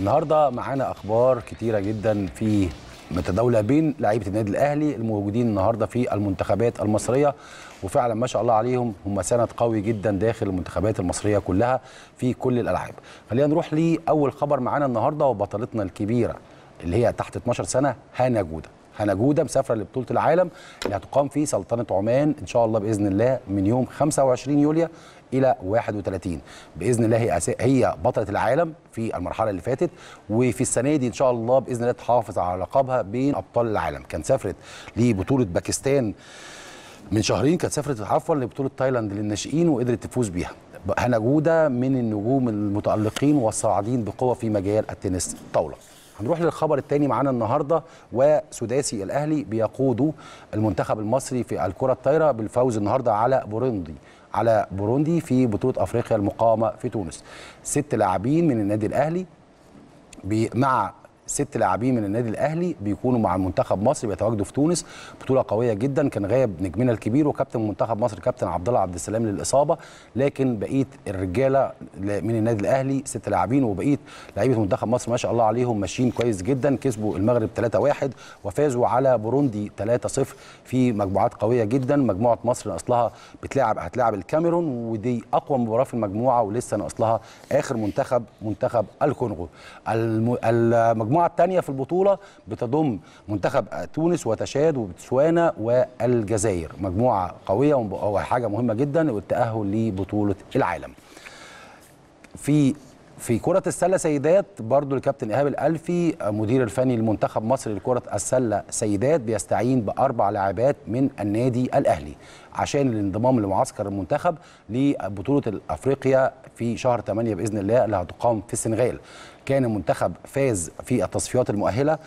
النهارده معانا اخبار كتيره جدا في متداوله بين لعيبه النادي الاهلي الموجودين النهارده في المنتخبات المصريه وفعلا ما شاء الله عليهم هم سند قوي جدا داخل المنتخبات المصريه كلها في كل الالعاب خلينا نروح لاول خبر معانا النهارده وبطلتنا الكبيره اللي هي تحت 12 سنه هانا جوده هانا جوده مسافره لبطوله العالم اللي هتقام في سلطنه عمان ان شاء الله باذن الله من يوم 25 يوليو الى 31 باذن الله هي بطله العالم في المرحله اللي فاتت وفي السنه دي ان شاء الله باذن الله تحافظ على لقبها بين ابطال العالم كانت سافرت لبطوله باكستان من شهرين كانت سافرت عفوا لبطوله تايلاند للناشئين وقدرت تفوز بيها هنا جوده من النجوم المتالقين والصاعدين بقوه في مجال التنس الطاوله هنروح للخبر الثاني معانا النهارده وسداسي الاهلي بيقودوا المنتخب المصري في الكره الطايره بالفوز النهارده على بوروندي على بوروندي في بطوله افريقيا المقامه في تونس ست لاعبين من النادي الاهلي مع ست لاعبين من النادي الاهلي بيكونوا مع منتخب مصر بيتواجدوا في تونس بطوله قويه جدا كان غايب نجمنا الكبير وكابتن منتخب مصر كابتن عبد الله عبد السلام للاصابه لكن بقيه الرجاله من النادي الاهلي ست لاعبين وبقيه لعيبه منتخب مصر ما شاء الله عليهم ماشيين كويس جدا كسبوا المغرب 3-1 وفازوا على بوروندي 3-0 في مجموعات قويه جدا مجموعه مصر اصلها بتلعب هتلاعب الكاميرون ودي اقوى مباراه في المجموعه ولسه اصلها اخر منتخب منتخب الكونغو المجموعه المجموعه الثانيه في البطوله بتضم منتخب تونس وتشاد وبتسوانا والجزائر مجموعه قويه وحاجه مهمه جدا والتاهل لبطوله العالم في في كرة السلة سيدات برضو الكابتن إيهاب الألفي مدير الفني لمنتخب مصر لكرة السلة سيدات بيستعين بأربع لاعبات من النادي الأهلي عشان الانضمام لمعسكر المنتخب لبطولة الأفريقيا في شهر 8 بإذن الله اللي هتقام في السنغال كان المنتخب فاز في التصفيات المؤهلة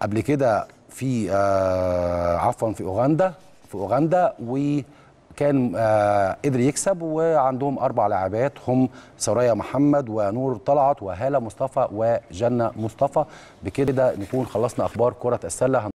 قبل كده في آه، عفوا في أوغندا في أوغندا و كان آه، قدر يكسب وعندهم اربع لاعبات هم سرايا محمد ونور طلعت وهاله مصطفى وجنه مصطفى بكده نكون خلصنا اخبار كره السله